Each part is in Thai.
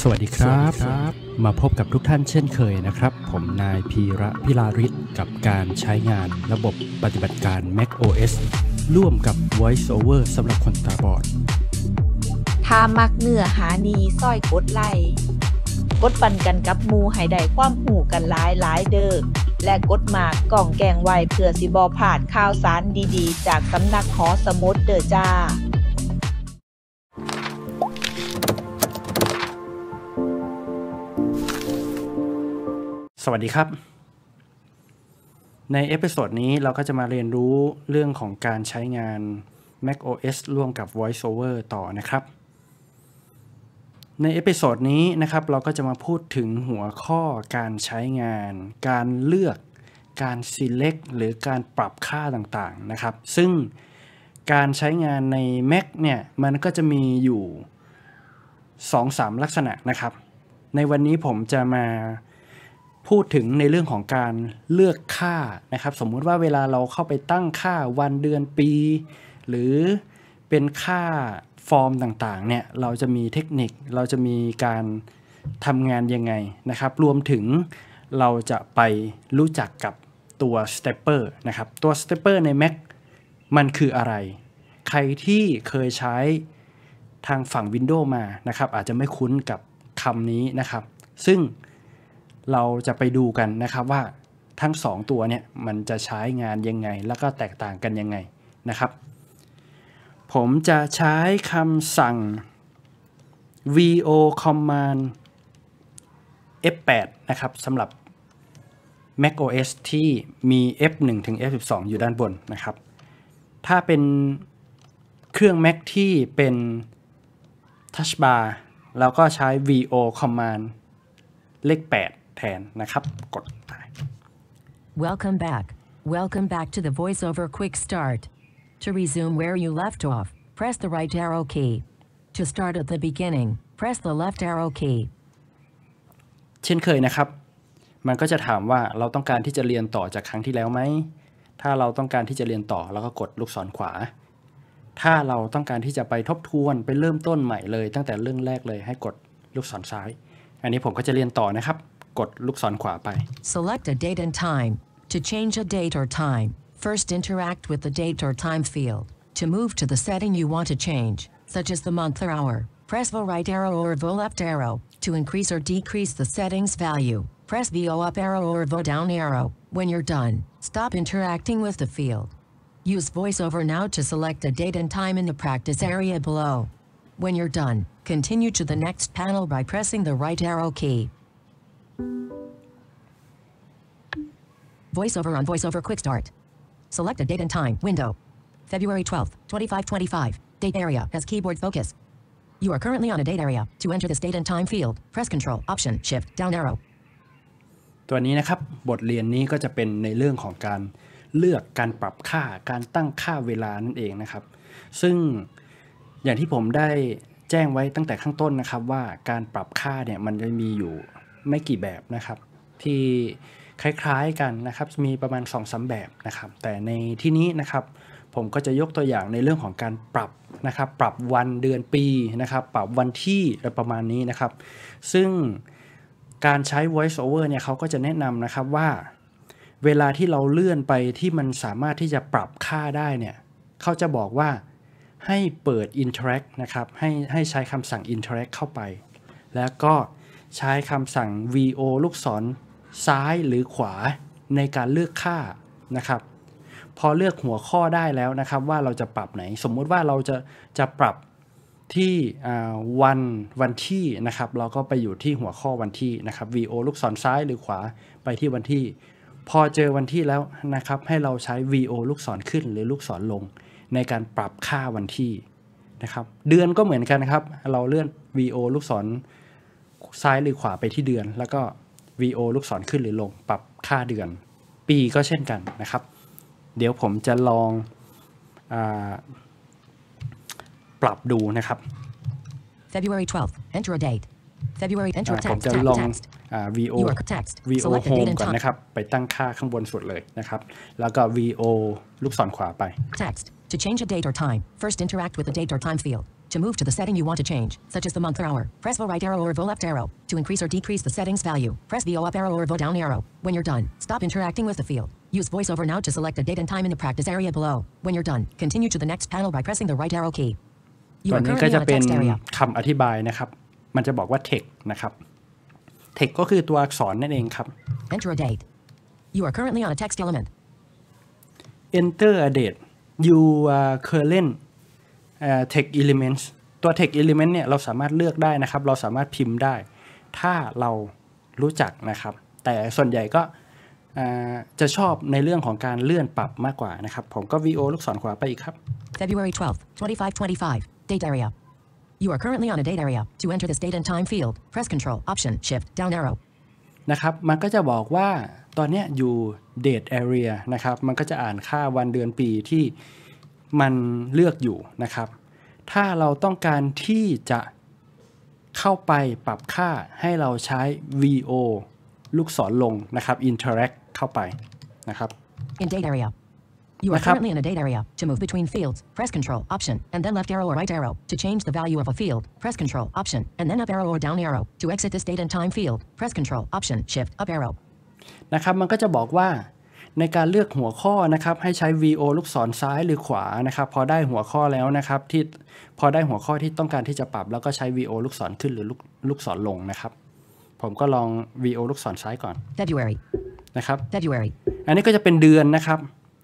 สวัสดีครับ มาพบกับทุกท่านเช่นเคยนะครับ ผมนายพีระพิลาริศกับการใช้งานระบบปฏิบัติการ Mac OS ร่วมกับ VoiceOver สำหรับคนตาบอด ถ้ามักเนื้อหานีส้อยกดไล่กดปันกันกับมูให้ได้ความหูกันหลายหลายเด้อและกดมากกล่องแกงไวเพื่อสิบอผ่านข้าวสารดีๆ จากสำนักขอสมุดเดอจ้าสวัสดีครับ ในเอพิโซดนี้เราก็จะมาเรียนรู้เรื่องของการใช้งาน Mac OS ร่วมกับ VoiceOver ต่อนะครับ ในเอพิโซดนี้นะครับเราก็จะมาพูดถึงหัวข้อการใช้งาน การเลือกการ select หรือการปรับค่าต่างๆ นะครับ ซึ่งการใช้งานใน Mac เนี่ยมันก็จะมีอยู่ 2-3 ลักษณะนะครับ ในวันนี้ผมจะมาพูดถึงในเรื่องของการเลือกค่านะครับ สมมุติว่าเวลาเราเข้าไปตั้งค่าวันเดือนปี หรือเป็นค่าฟอร์มต่างๆ เนี่ย เราจะมีเทคนิคเราจะมีการทำงานยังไงนะครับ รวมถึงเราจะไปรู้จักกับตัวสเตปเปอร์นะครับ ตัวสเตปเปอร์ใน Mac มันคืออะไร ใครที่เคยใช้ทางฝั่ง Windows มานะครับ อาจจะไม่คุ้นกับคำนี้นะครับ ซึ่งเราจะไปดูกันนะครับว่าทั้ง 2 ตัวเนี่ยมันจะใช้งานยังไง แล้วก็แตกต่างกันยังไงนะครับ ผมจะใช้คำสั่ง vo command f8 นะครับสำหรับ mac os ที่มี f1 ถึง f12 อยู่ด้านบนนะครับ ถ้าเป็นเครื่อง mac ที่เป็น touch bar เราก็ใช้ vo command เลข 8แทนนะครับกด Welcome back Welcome back to the voiceover quick start To resume where you left off press the right arrow key To start at the beginning press the left arrow key เช่นเคยนะครับ มันก็จะถามว่าเราต้องการที่จะเรียนต่อจากครั้งที่แล้วไหม ถ้าเราต้องการที่จะเรียนต่อแล้วก็กดลูกศรขวา ถ้าเราต้องการที่จะไปทบทวน ไปเริ่มต้นใหม่เลย ตั้งแต่เรื่องแรกเลย ให้กดลูกศรซ้าย อันนี้ผมก็จะเรียนต่อนะครับกดลูกศรขวาไป Select a date and time to change a date or time first interact with the date or time field to move to the setting you want to change such as the month or hour press the right arrow or the left arrow to increase or decrease the settings value press the up arrow or the down arrow when you're done stop interacting with the field Use VoiceOver now to select a date and time in the practice area below. When you're done, continue to the next panel by pressing the right arrow key. VoiceOver on VoiceOver Quick Start. Select a date and time window. February 12th, 2525. Date area h as keyboard focus. You are currently on a date area. To enter t h i s date and time field, press Control Option Shift Down Arrow. ตัวนี้นะครับบทเรียนนี้ก็จะเป็นในเรื่องของการเลือกการปรับค่าการตั้งค่าเวลานั่นเองนะครับ ซึ่งอย่างที่ผมได้แจ้งไว้ตั้งแต่ข้างต้นนะครับว่าการปรับค่าเนี่ยมันจะมีอยู่ไม่กี่แบบนะครับที่คล้าย ๆ กันนะครับ มีประมาณ2อสแบบนะครับ แต่ในที่นี้นะครับ ผมก็จะยกตัวอย่างในเรื่องของการปรับนะครับ ปรับวันเดือนปีนะครับ ปรับวันที่อะไรประมาณนี้นะครับ ซึ่งการใช้ voice over เนี่ยเขาก็จะแนะนำนะครับว่า เวลาที่เราเลื่อนไปที่มันสามารถที่จะปรับค่าได้เนี่ยเขาจะบอกว่าให้เปิด interact นะครับ ให้ให้ใช้คำสั่ง interact เข้าไป แล้วก็ใช้คำสั่ง vo ลูกศรซ้ายหรือขวาในการเลือกค่านะครับ พอเลือกหัวข้อได้แล้วนะครับ ว่าเราจะปรับไหน สมมุติว่าเราจะจะปรับที่วันวันที่นะครับ เราก็ไปอยู่ที่หัวข้อวันที่นะครับ VO ลูกศรซ้ายหรือขวาไปที่วันที่ พอเจอวันที่แล้วนะครับให้เราใช้ VO ลูกศรขึ้นหรือลูกศรลง ในการปรับค่าวันที่นะครับเดือนก็เหมือนกันครับ เราเลื่อน VO ลูกศรซ้ายหรือขวาไปที่เดือนแล้วก็ VO ลูกศรขึ้นหรือลง ปรับค่าเดือน ปีก็เช่นกันนะครับ เดี๋ยวผมจะลองอปรับดูนะครับ February 1 2 enter a date February enter text ผมจะลอง VO VO home ก่อนนะครับ ไปตั้งค่าข้างบนสุดเลยนะครับ แล้วก็ VO ลูกศรขวาไป text to change a date or time first interact with the date or time field To move to the setting you want to change, such as the month or hour, press the right arrow or the left arrow. To increase or decrease the settings value, press the O up arrow or the down arrow. When you're done, stop interacting with the field. Use VoiceOver now to select a date and time in the practice area below. When you're done, continue to the next panel by pressing the right arrow key. You are currently on a text ตัวนี้ก็จะเป็นคำอธิบายนะครับ มันจะบอกว่า text นะครับ text ก็คือตัวอักษรนั่นเองครับ Enter a date You are currently on a text element Enter a date You are uh, currently Tech Elements ตัว Tech Element เนี่ยเราสามารถเลือกได้นะครับ เราสามารถพิมพ์ได้ ถ้าเรารู้จักนะครับ แต่ส่วนใหญ่ก็จะชอบในเรื่องของการเลื่อนปรับมากกว่านะครับ ผมก็ VO ลูกศรขวาไปอีกครับ February 12 2525 date area You are currently on a date area. To enter this date and time field, press Control Option Shift Down Arrow. นะครับ มันก็จะบอกว่าตอนนี้อยู่ date area นะครับ มันก็จะอ่านค่าวันเดือนปีที่มันเลือกอยู่นะครับ ถ้าเราต้องการที่จะเข้าไปปรับค่าให้เราใช้ vo ลูกศรลงนะครับ interact เข้าไปนะครับ in date area You are currently in a date area. To move between fields, press Control Option and then left arrow or right arrow. To change the value of a field, press Control Option and then up arrow or down arrow. To exit this date and time field, press Control Option Shift up arrow. นะครับ มันก็จะบอกว่าในการเลือกหัวข้อ นะครับ ให้ใช้ VO ลูกศรซ้ายหรือขวานะครับพอได้หัวข้อแล้วนะครับที่พอได้หัวข้อที่ต้องการที่จะปรับแล้วก็ใช้ VO ลูกศรขึ้นหรือลูกศรลงนะครับ ผมก็ลอง VO ลูกศรซ้ายก่อน February นะครับ February อันนี้ก็จะเป็นเดือนนะครับ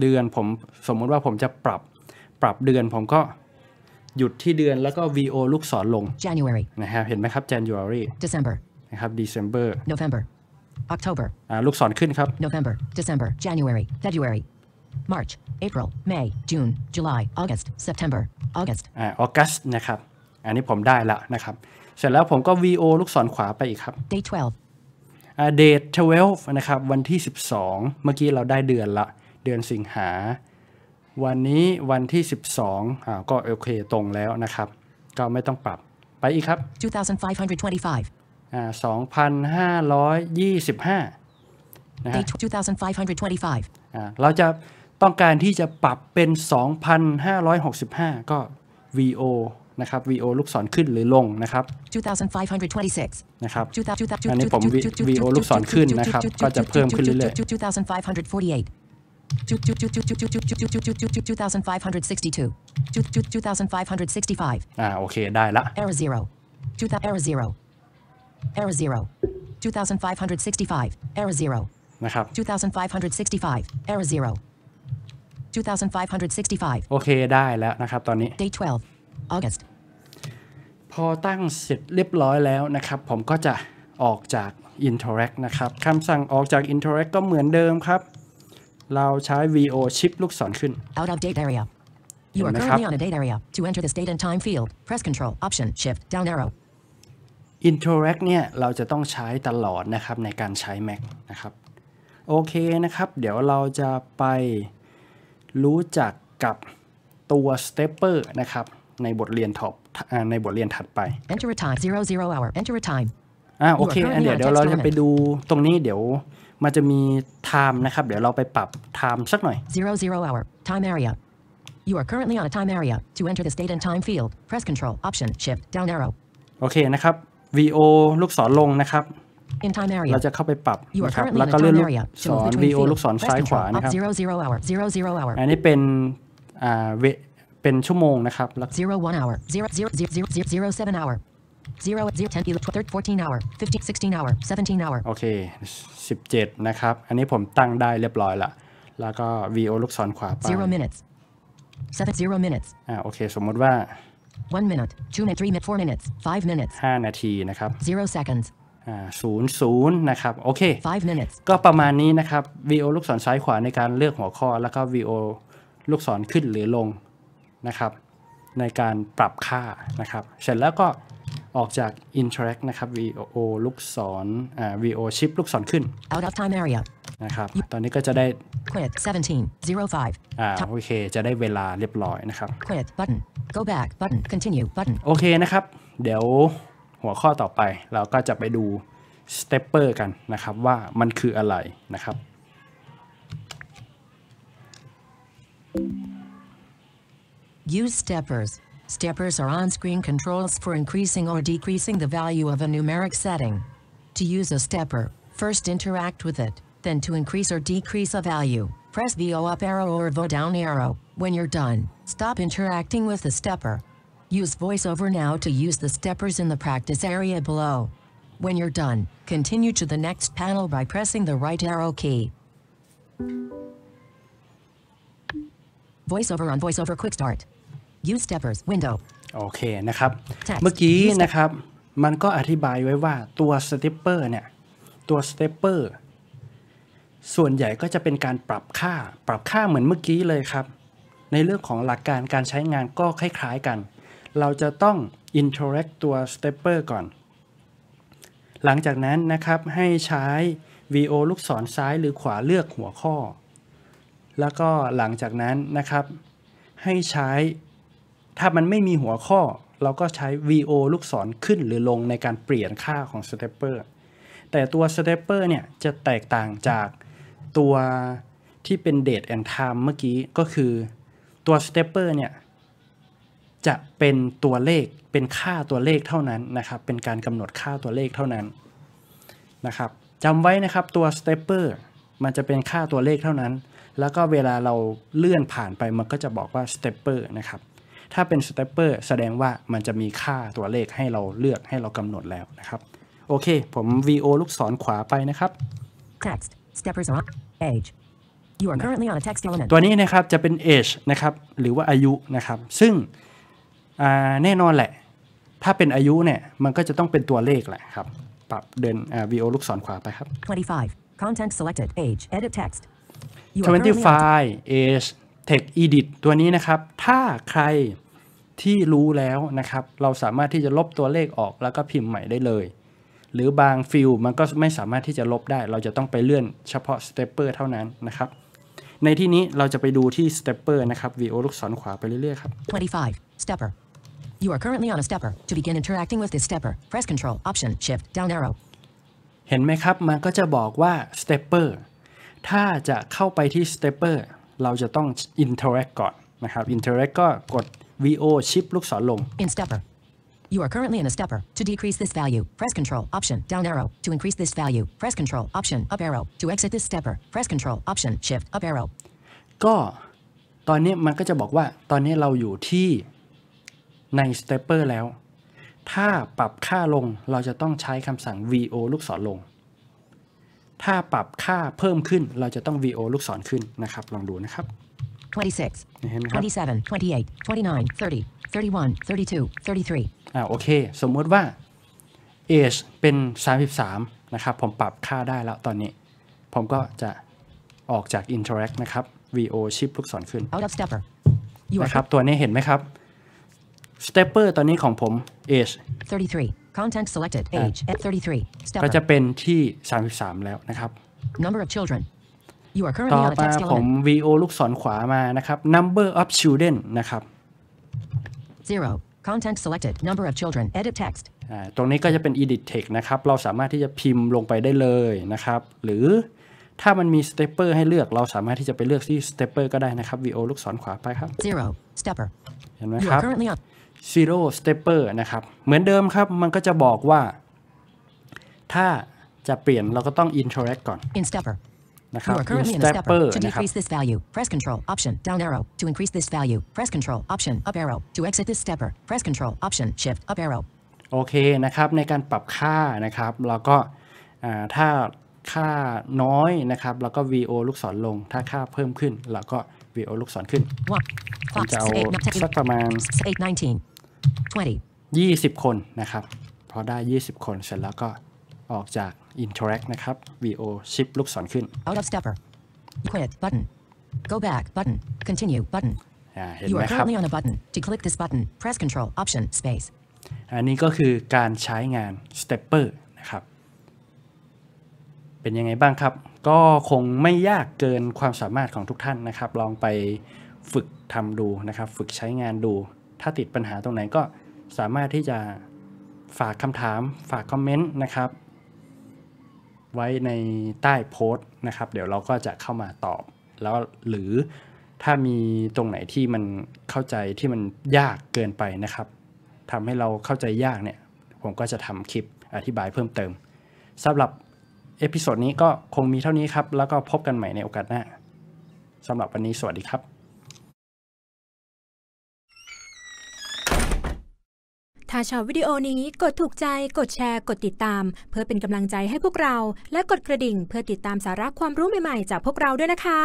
เดือนผม สมมุติว่าผมจะปรับปรับเดือนผมก็หยุดที่เดือนแล้วก็ VO ลูกศรลง January นะครับเห็นไหมครับ January December นะครับ December November October อ่าลูกศรขึ้นครับ November December January February March April May June July August September August อ่า August นะครับ อันนี้ผมได้ละนะครับ เสร็จแล้วผมก็ VO ลูกศรขวาไปอีกครับ Day 12อ่า d a e 12 นะครับ วันที่ 12 เมื่อกี้เราได้เดือนละ เดือนสิงหา วันนี้วันที่ 12อ่าก็โอเคตรงแล้วนะครับ ก็ไม่ต้องปรับ ไปอีกครับ 2,525 2,525 นะฮะเราจะต้องการที่จะปรับเป็น 2,565 ก็ VO นะครับ VO ลูกศรขึ้นหรือลงนะครับ 2,526 นะครับ อันนี้ผม VO ลูกศรขึ้นนะครับ ก็จะเพิ่มขึ้นเรื่อยๆ2562 2อ่าโอเค ได้ละ error zero error zero error zero 2565 error zero นะครับ2565 error zero 2565โอเค ได้แล้วนะครับ ตอนนี้ day 12 August พอตั้งเสร็จเรียบร้อยแล้วนะครับ ผมก็จะออกจาก interact นะครับคำสั่งออกจาก interact ก็เหมือนเดิมครับ เราใช้ vo ชิปลูกศรขึ้น out of date area you are currently on a date area to enter this date and time field press control option shift down arrow interact เนี่ย เราจะต้องใช้ตลอดนะครับในการใช้ Mac นะครับโอเคนะครับ เดี๋ยวเราจะไปรู้จักกับตัว stepper นะครับในบทเรียนท็อปในบทเรียนถัดไป Enter a time zero zero hour Enter a time อ่าโอเคเดียวเดี๋ยวเราจะไปดูตรงนี้เดี๋ยวมันจะมี time นะครับ เดี๋ยวเราไปปรับ time สักหน่อย zero zero hour time area You are currently on a time area. To enter t h e s date and time field, press Control Option Shift Down Arrow. โอเคนะครับ VO ลูกศรลงนะครับ เราจะเข้าไปปรับนะครับ แล้วก็เลื่อนลูกศร VO ลูกศรซ้ายขวานะครับ อันนี้เป็น อ่าเวเป็นชั่วโมงนะครับแล้ว zero one hour zero zero zero zero zero seven hour zero zero ten eleven fourteen hour fifteen sixteen hour seventeen hour โอเคสิบเจ็ดนะครับ อันนี้ผมตั้งได้เรียบร้อยละ แล้วก็ VO ลูกศรขวาไป zero minutes seven zero minutes อ่าโอเค สมมติว่า1 minute 2 minute 3 minute 4 minutes 5 minutes 5 นาทีนะครับ zero seconds ศูนย์ศูนย์นะครับโอเค five minutes ก็ประมาณนี้นะครับ VO ลูกศรซ้ายขวาในการเลือกหัวข้อแล้วก็ VO ลูกศรขึ้นหรือลง นะครับ ในการปรับค่านะครับ เสร็จแล้วก็ออกจาก interact นะครับ VO ลูกศรอ่า VO ชิปลูกศรขึ้น out of time area นะครับ ตอนนี้ก็จะได้ quit 17 05อ่าโอเคจะได้เวลาเรียบร้อยนะครับ quit button go back button continue button โอเคนะครับ เดี๋ยวหัวข้อต่อไปเราก็จะไปดูสเตปเปอร์กันนะครับ ว่ามันคืออะไรนะครับ Use steppers. Steppers are on-screen controls for increasing or decreasing the value of a numeric setting. To use a stepper, first interact with it, then to increase or decrease a value, press the up arrow or the down arrow. When you're done, Stop interacting with the stepper. Use VoiceOver now to use the steppers in the practice area below. When you're done, continue to the next panel by pressing the right arrow key. VoiceOver on VoiceOver Quick Start. Use steppers window. โอเคนะครับเมื่อกี้นะครับในเรื่องของหลักการการใช้งานก็คล้าย ๆ กัน เราจะต้อง interact ตัว stepper ก่อน หลังจากนั้นนะครับให้ใช้ VO ลูกศรซ้ายหรือขวาเลือกหัวข้อ แล้วก็หลังจากนั้นนะครับ ให้ใช้ ถ้ามันไม่มีหัวข้อ เราก็ใช้ VO ลูกศรขึ้นหรือลงในการเปลี่ยนค่าของ stepper แต่ตัว stepper เนี่ย จะแตกต่างจากตัวที่เป็น date and time เมื่อกี้ ก็คือตัวสเตปเปอร์เนี่ยจะเป็นตัวเลขเป็นค่าตัวเลขเท่านั้นนะครับเป็นการกำหนดค่าตัวเลขเท่านั้นนะครับจำไว้นะครับตัวสเตปเปอร์มันจะเป็นค่าตัวเลขเท่านั้น แล้วก็เวลาเราเลื่อนผ่านไปมันก็จะบอกว่าสเตปเปอร์นะครับถ้าเป็นสเตปเปอร์แสดงว่ามันจะมีค่าตัวเลขให้เราเลือกให้เรากำหนดแล้วนะครับโอเคผม VO ลูกศรขวาไปนะครับ text steppers on age ตัวนี้นะครับ จะเป็น age นะครับ หรือว่าอายุนะครับ ซึ่งแน่นอนแหละ ถ้าเป็นอายุเนี่ยมันก็จะต้องเป็นตัวเลขแหละครับ ปรับเดิน vo ลูกศรขวาไปครับ25 content selected age edit text 25 age text edit ตัวนี้นะครับ ถ้าใครที่รู้แล้วนะครับเราสามารถที่จะลบตัวเลขออกแล้วก็พิมพ์ใหม่ได้เลย หรือบางฟิลมันก็ไม่สามารถที่จะลบได้ เราจะต้องไปเลื่อนเฉพาะสเตปเปอร์เท่านั้นนะครับในที่นี้เราจะไปดูที่ stepper นะครับ VO ลูกศรขวาไปเรื่อยๆครับ 25 stepper you are currently on a stepper to begin interacting with this stepper press control option shift down arrow เห็นไหมครับ มันก็จะบอกว่า stepper ถ้าจะเข้าไปที่ stepper เราจะต้อง interact ก่อนนะครับ interact ก็กด VO ชิปลูกศรลง in stepper You are currently in a stepper. To decrease this value, press Control Option down arrow. To increase this value, press Control Option up arrow. To exit this stepper, press Control Option Shift up arrow. ก็ตอนนี้มันก็จะบอกว่าตอนนี้เราอยู่ที่ใน stepper แล้ว ถ้าปรับค่าลงเราจะต้องใช้คำสั่ง vo ลูกศรลง ถ้าปรับค่าเพิ่มขึ้นเราจะต้อง vo ลูกศรขึ้นนะครับลองดูนะครับ26 27 28 29 30 31 32 33อ่าโอเค สมมติว่า age เป็น 33นะครับผมปรับค่าได้แล้วตอนนี้ ผมก็จะออกจาก interact นะครับ vo ชิปลูกศรขึ้นนะครับตัวนี้เห็นไหมครับ stepper ตอนนี้ของผม age 33 content selected age at 33ก็จะเป็นที่ 33 แล้วนะครับ number of children ต่อมาผม VO ลูกศรขวามานะครับ number of children นะครับ zero content selected number of children edit text ตรงนี้ก็จะเป็น edit text นะครับ เราสามารถที่จะพิมพ์ลงไปได้เลยนะครับ หรือถ้ามันมี stepper ให้เลือก เราสามารถที่จะไปเลือกที่ stepper ก็ได้นะครับ VO ลูกศรขวาไปครับ zero stepper เห็นไหมครับ zero stepper นะครับ เหมือนเดิมครับมันก็จะบอกว่า ถ้าจะเปลี่ยนเราก็ต้อง interact ก่อน in stepper นะครับ You are เ u r r e n t l y in stepper to decrease this value press control option down arrow to increase this value press control option up arrow to exit this stepper press control option shift up arrow โอเคนะครับในการปรับค่านะครับแล้วก็ถ้าค่าน้อยนะครับแล้วก็ VO ลูกศรลง ถ้าค่าเพิ่มขึ้นแล้วก็ VO ลูกศรขึ้นราจะเอาสักประมาณ20 คนนะครับพอได้ 20 คนเสร็จแล้วก็ออกจาก interact นะครับ vo i ิ t ลูกศรขึ้น out of stepper quit button go back button continue button you are currently on a button to click this button press control option space อันนี้ก็คือการใช้งาน stepper นะครับ เป็นยังไงบ้างครับ ก็คงไม่ยากเกินความสามารถของทุกท่านนะครับ ลองไปฝึกทำดูนะครับ ฝึกใช้งานดู ถ้าติดปัญหาตรงไหนก็สามารถที่จะฝากคำถามฝากคอมเมนต์นะครับไว้ในใต้โพสต์นะครับ เดี๋ยวเราก็จะเข้ามาตอบ แล้วหรือถ้ามีตรงไหนที่มันเข้าใจที่มันยากเกินไปนะครับทำให้เราเข้าใจยากเนี่ย ผมก็จะทำคลิปอธิบายเพิ่มเติมสำหรับเอพิโซดนี้ก็คงมีเท่านี้ครับ แล้วก็พบกันใหม่ในโอกาสหน้าสำหรับวันนี้สวัสดีครับถ้าชอบวิดีโอนี้กดถูกใจ กดแชร์ กดติดตาม เพื่อเป็นกำลังใจให้พวกเรา และกดกระดิ่งเพื่อติดตามสาระความรู้ใหม่ๆจากพวกเราด้วยนะคะ